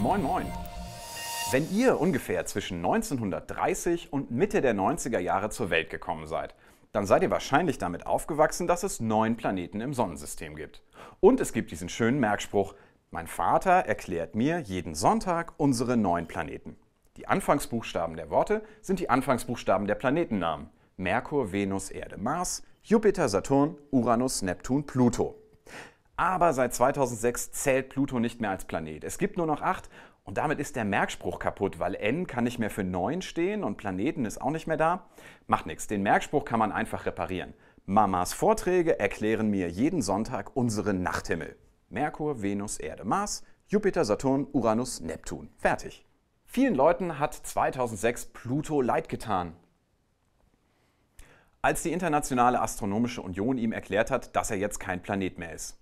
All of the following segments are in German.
Moin Moin! Wenn ihr ungefähr zwischen 1930 und Mitte der 90er Jahre zur Welt gekommen seid, dann seid ihr wahrscheinlich damit aufgewachsen, dass es neun Planeten im Sonnensystem gibt. Und es gibt diesen schönen Merkspruch, mein Vater erklärt mir jeden Sonntag unsere neun Planeten. Die Anfangsbuchstaben der Worte sind die Anfangsbuchstaben der Planetennamen. Merkur, Venus, Erde, Mars, Jupiter, Saturn, Uranus, Neptun, Pluto. Aber seit 2006 zählt Pluto nicht mehr als Planet. Es gibt nur noch acht und damit ist der Merkspruch kaputt, weil n kann nicht mehr für 9 stehen und Planeten ist auch nicht mehr da. Macht nichts, den Merkspruch kann man einfach reparieren. Mamas Vorträge erklären mir jeden Sonntag unseren Nachthimmel. Merkur, Venus, Erde, Mars, Jupiter, Saturn, Uranus, Neptun. Fertig. Vielen Leuten hat 2006 Pluto leid getan. Als die Internationale Astronomische Union ihm erklärt hat, dass er jetzt kein Planet mehr ist.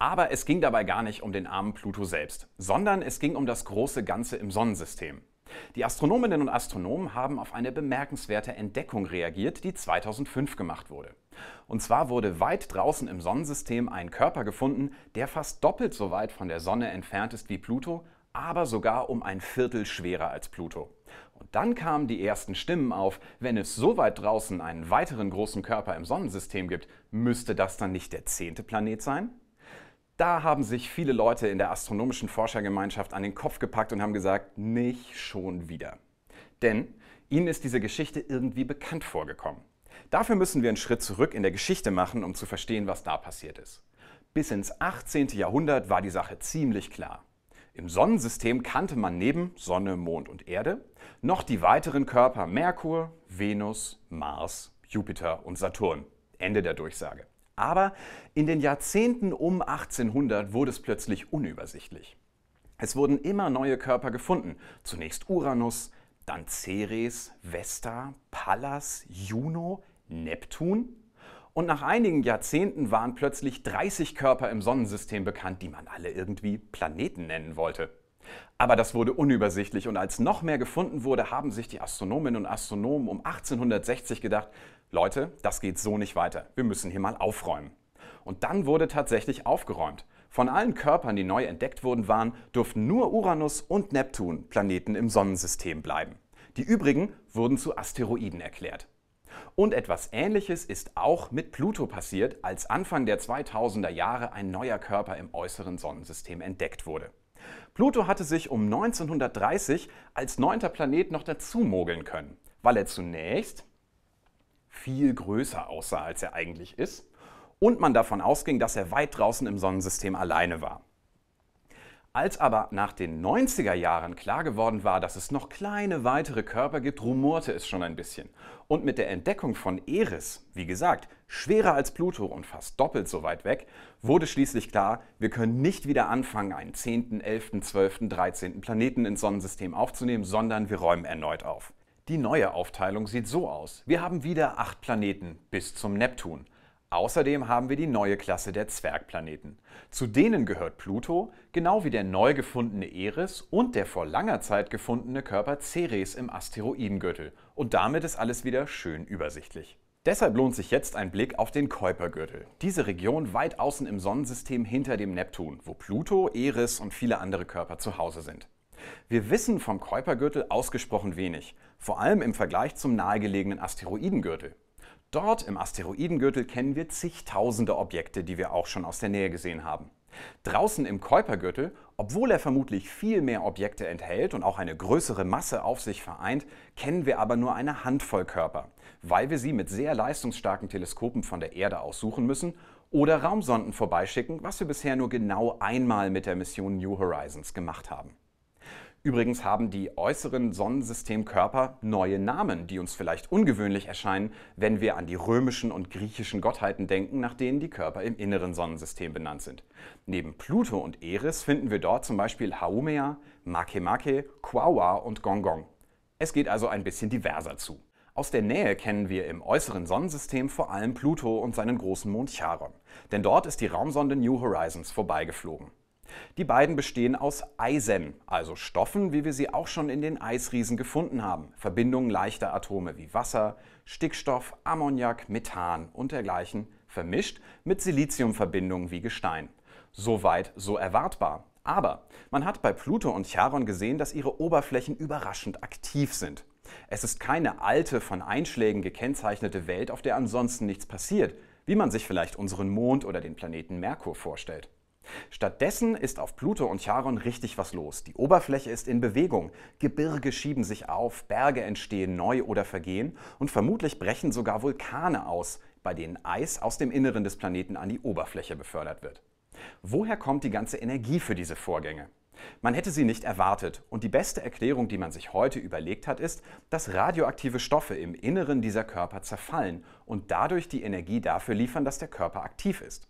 Aber es ging dabei gar nicht um den armen Pluto selbst, sondern es ging um das große Ganze im Sonnensystem. Die Astronominnen und Astronomen haben auf eine bemerkenswerte Entdeckung reagiert, die 2005 gemacht wurde. Und zwar wurde weit draußen im Sonnensystem ein Körper gefunden, der fast doppelt so weit von der Sonne entfernt ist wie Pluto, aber sogar um ein Viertel schwerer als Pluto. Und dann kamen die ersten Stimmen auf, wenn es so weit draußen einen weiteren großen Körper im Sonnensystem gibt, müsste das dann nicht der zehnte Planet sein? Da haben sich viele Leute in der astronomischen Forschergemeinschaft an den Kopf gepackt und haben gesagt, nicht schon wieder. Denn ihnen ist diese Geschichte irgendwie bekannt vorgekommen. Dafür müssen wir einen Schritt zurück in der Geschichte machen, um zu verstehen, was da passiert ist. Bis ins 18. Jahrhundert war die Sache ziemlich klar. Im Sonnensystem kannte man neben Sonne, Mond und Erde noch die weiteren Körper Merkur, Venus, Mars, Jupiter und Saturn. Ende der Durchsage. Aber in den Jahrzehnten um 1800 wurde es plötzlich unübersichtlich. Es wurden immer neue Körper gefunden. Zunächst Uranus, dann Ceres, Vesta, Pallas, Juno, Neptun. Und nach einigen Jahrzehnten waren plötzlich 30 Körper im Sonnensystem bekannt, die man alle irgendwie Planeten nennen wollte. Aber das wurde unübersichtlich und als noch mehr gefunden wurde, haben sich die Astronominnen und Astronomen um 1860 gedacht, Leute, das geht so nicht weiter, wir müssen hier mal aufräumen. Und dann wurde tatsächlich aufgeräumt. Von allen Körpern, die neu entdeckt wurden, waren, durften nur Uranus und Neptun Planeten im Sonnensystem bleiben. Die übrigen wurden zu Asteroiden erklärt. Und etwas Ähnliches ist auch mit Pluto passiert, als Anfang der 2000er Jahre ein neuer Körper im äußeren Sonnensystem entdeckt wurde. Pluto hatte sich um 1930 als neunter Planet noch dazu mogeln können, weil er zunächst viel größer aussah, als er eigentlich ist und man davon ausging, dass er weit draußen im Sonnensystem alleine war. Als aber nach den 90er Jahren klar geworden war, dass es noch kleine weitere Körper gibt, rumorte es schon ein bisschen. Und mit der Entdeckung von Eris, wie gesagt, schwerer als Pluto und fast doppelt so weit weg, wurde schließlich klar, wir können nicht wieder anfangen, einen 10., 11., 12., 13. Planeten ins Sonnensystem aufzunehmen, sondern wir räumen erneut auf. Die neue Aufteilung sieht so aus. Wir haben wieder acht Planeten bis zum Neptun. Außerdem haben wir die neue Klasse der Zwergplaneten. Zu denen gehört Pluto, genau wie der neu gefundene Eris und der vor langer Zeit gefundene Körper Ceres im Asteroidengürtel. Und damit ist alles wieder schön übersichtlich. Deshalb lohnt sich jetzt ein Blick auf den Kuipergürtel. Diese Region weit außen im Sonnensystem hinter dem Neptun, wo Pluto, Eris und viele andere Körper zu Hause sind. Wir wissen vom Kuipergürtel ausgesprochen wenig, vor allem im Vergleich zum nahegelegenen Asteroidengürtel. Dort im Asteroidengürtel kennen wir zigtausende Objekte, die wir auch schon aus der Nähe gesehen haben. Draußen im Kuipergürtel, obwohl er vermutlich viel mehr Objekte enthält und auch eine größere Masse auf sich vereint, kennen wir aber nur eine Handvoll Körper, weil wir sie mit sehr leistungsstarken Teleskopen von der Erde aus suchen müssen oder Raumsonden vorbeischicken, was wir bisher nur genau einmal mit der Mission New Horizons gemacht haben. Übrigens haben die äußeren Sonnensystemkörper neue Namen, die uns vielleicht ungewöhnlich erscheinen, wenn wir an die römischen und griechischen Gottheiten denken, nach denen die Körper im inneren Sonnensystem benannt sind. Neben Pluto und Eris finden wir dort zum Beispiel Haumea, Makemake, Quawa und Gongong. Es geht also ein bisschen diverser zu. Aus der Nähe kennen wir im äußeren Sonnensystem vor allem Pluto und seinen großen Mond Charon, denn dort ist die Raumsonde New Horizons vorbeigeflogen. Die beiden bestehen aus Eisen, also Stoffen, wie wir sie auch schon in den Eisriesen gefunden haben. Verbindungen leichter Atome wie Wasser, Stickstoff, Ammoniak, Methan und dergleichen vermischt mit Siliziumverbindungen wie Gestein. Soweit so erwartbar. Aber man hat bei Pluto und Charon gesehen, dass ihre Oberflächen überraschend aktiv sind. Es ist keine alte, von Einschlägen gekennzeichnete Welt, auf der ansonsten nichts passiert, wie man sich vielleicht unseren Mond oder den Planeten Merkur vorstellt. Stattdessen ist auf Pluto und Charon richtig was los. Die Oberfläche ist in Bewegung, Gebirge schieben sich auf, Berge entstehen neu oder vergehen und vermutlich brechen sogar Vulkane aus, bei denen Eis aus dem Inneren des Planeten an die Oberfläche befördert wird. Woher kommt die ganze Energie für diese Vorgänge? Man hätte sie nicht erwartet und die beste Erklärung, die man sich heute überlegt hat, ist, dass radioaktive Stoffe im Inneren dieser Körper zerfallen und dadurch die Energie dafür liefern, dass der Körper aktiv ist.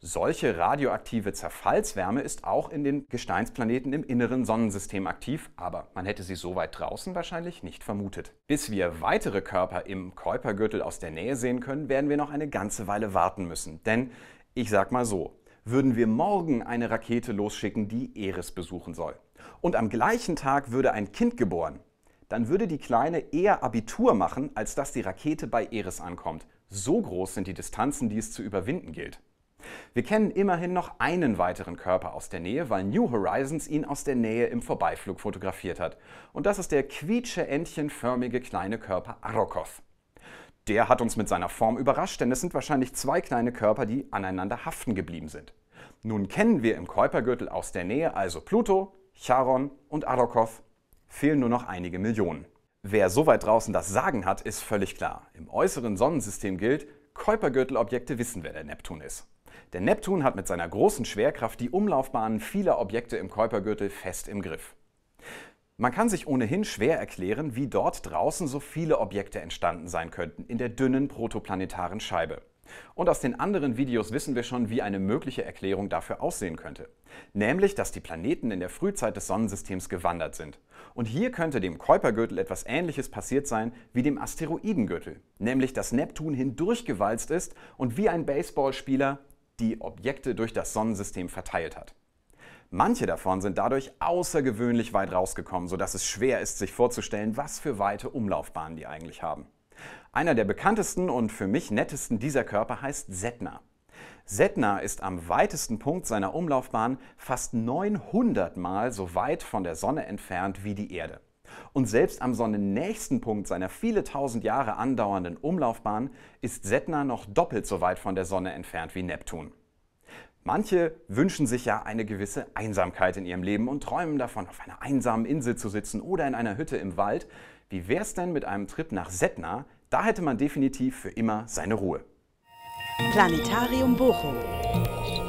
Solche radioaktive Zerfallswärme ist auch in den Gesteinsplaneten im inneren Sonnensystem aktiv, aber man hätte sie so weit draußen wahrscheinlich nicht vermutet. Bis wir weitere Körper im Kuipergürtel aus der Nähe sehen können, werden wir noch eine ganze Weile warten müssen. Denn ich sag mal so, würden wir morgen eine Rakete losschicken, die Eris besuchen soll. Und am gleichen Tag würde ein Kind geboren. Dann würde die Kleine eher Abitur machen, als dass die Rakete bei Eris ankommt. So groß sind die Distanzen, die es zu überwinden gilt. Wir kennen immerhin noch einen weiteren Körper aus der Nähe, weil New Horizons ihn aus der Nähe im Vorbeiflug fotografiert hat. Und das ist der quietsche entchenförmige kleine Körper Arokoth. Der hat uns mit seiner Form überrascht, denn es sind wahrscheinlich zwei kleine Körper, die aneinander haften geblieben sind. Nun kennen wir im Käupergürtel aus der Nähe also Pluto, Charon und Arokoth. Fehlen nur noch einige Millionen. Wer so weit draußen das Sagen hat, ist völlig klar. Im äußeren Sonnensystem gilt, Käupergürtelobjekte wissen, wer der Neptun ist. Der Neptun hat mit seiner großen Schwerkraft die Umlaufbahnen vieler Objekte im Kuipergürtel fest im Griff. Man kann sich ohnehin schwer erklären, wie dort draußen so viele Objekte entstanden sein könnten in der dünnen protoplanetaren Scheibe. Und aus den anderen Videos wissen wir schon, wie eine mögliche Erklärung dafür aussehen könnte. Nämlich, dass die Planeten in der Frühzeit des Sonnensystems gewandert sind. Und hier könnte dem Kuipergürtel etwas Ähnliches passiert sein wie dem Asteroidengürtel. Nämlich, dass Neptun hindurchgewalzt ist und wie ein Baseballspieler die Objekte durch das Sonnensystem verteilt hat. Manche davon sind dadurch außergewöhnlich weit rausgekommen, sodass es schwer ist, sich vorzustellen, was für weite Umlaufbahnen die eigentlich haben. Einer der bekanntesten und für mich nettesten dieser Körper heißt Setna. Setna ist am weitesten Punkt seiner Umlaufbahn fast 900 Mal so weit von der Sonne entfernt wie die Erde. Und selbst am sonnennächsten Punkt seiner viele tausend Jahre andauernden Umlaufbahn ist Setna noch doppelt so weit von der Sonne entfernt wie Neptun. Manche wünschen sich ja eine gewisse Einsamkeit in ihrem Leben und träumen davon, auf einer einsamen Insel zu sitzen oder in einer Hütte im Wald. Wie wäre es denn mit einem Trip nach Setna? Da hätte man definitiv für immer seine Ruhe. Planetarium Bochum.